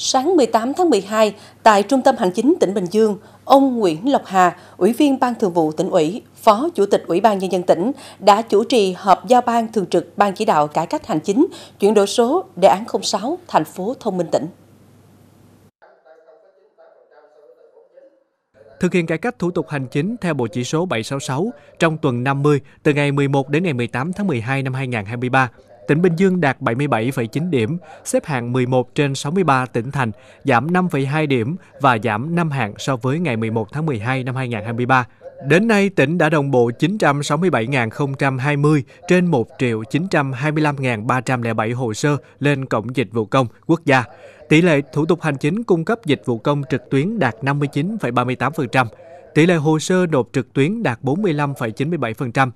Sáng 18 tháng 12, tại Trung tâm Hành chính tỉnh Bình Dương, ông Nguyễn Lộc Hà, Ủy viên Ban Thường vụ tỉnh ủy, Phó Chủ tịch Ủy ban Nhân dân tỉnh đã chủ trì họp giao ban thường trực Ban chỉ đạo cải cách hành chính, chuyển đổi số, đề án 06, thành phố thông minh tỉnh. thực hiện cải cách thủ tục hành chính theo Bộ Chỉ số 766 trong tuần 50 từ ngày 11 đến ngày 18 tháng 12 năm 2023. Tỉnh Bình Dương đạt 77,9 điểm, xếp hạng 11 trên 63 tỉnh thành, giảm 5,2 điểm và giảm 5 hạng so với ngày 11 tháng 12 năm 2023. Đến nay, tỉnh đã đồng bộ 967.020 trên 1 925.307 hồ sơ lên Cổng Dịch vụ Công Quốc gia. Tỷ lệ thủ tục hành chính cung cấp dịch vụ công trực tuyến đạt 59,38%, tỷ lệ hồ sơ nộp trực tuyến đạt 45,97%,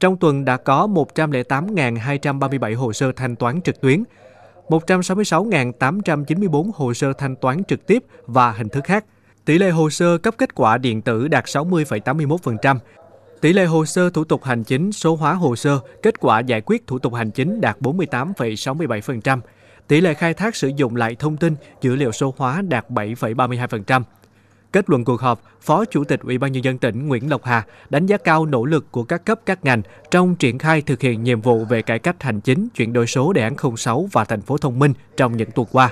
trong tuần đã có 108.237 hồ sơ thanh toán trực tuyến, 166.894 hồ sơ thanh toán trực tiếp và hình thức khác. Tỷ lệ hồ sơ cấp kết quả điện tử đạt 60,81%. Tỷ lệ hồ sơ thủ tục hành chính số hóa hồ sơ, kết quả giải quyết thủ tục hành chính đạt 48,67%. Tỷ lệ khai thác sử dụng lại thông tin, dữ liệu số hóa đạt 7,32%. Kết luận cuộc họp, Phó Chủ tịch Ủy ban nhân dân tỉnh Nguyễn Lộc Hà đánh giá cao nỗ lực của các cấp các ngành trong triển khai thực hiện nhiệm vụ về cải cách hành chính, chuyển đổi số đề án 06 và thành phố thông minh trong những tuần qua.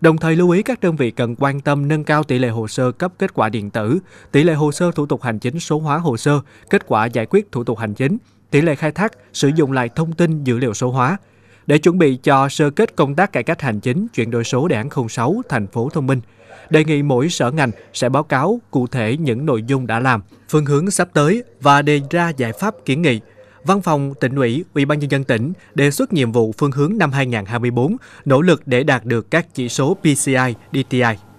Đồng thời lưu ý các đơn vị cần quan tâm nâng cao tỷ lệ hồ sơ cấp kết quả điện tử, tỷ lệ hồ sơ thủ tục hành chính số hóa hồ sơ, kết quả giải quyết thủ tục hành chính, tỷ lệ khai thác sử dụng lại thông tin dữ liệu số hóa, để chuẩn bị cho sơ kết công tác cải cách hành chính chuyển đổi số đề án 06 thành phố thông minh. Đề nghị mỗi sở ngành sẽ báo cáo cụ thể những nội dung đã làm, phương hướng sắp tới và đề ra giải pháp kiến nghị. Văn phòng tỉnh ủy, Ủy ban nhân dân tỉnh đề xuất nhiệm vụ phương hướng năm 2024, nỗ lực để đạt được các chỉ số PCI, DTI.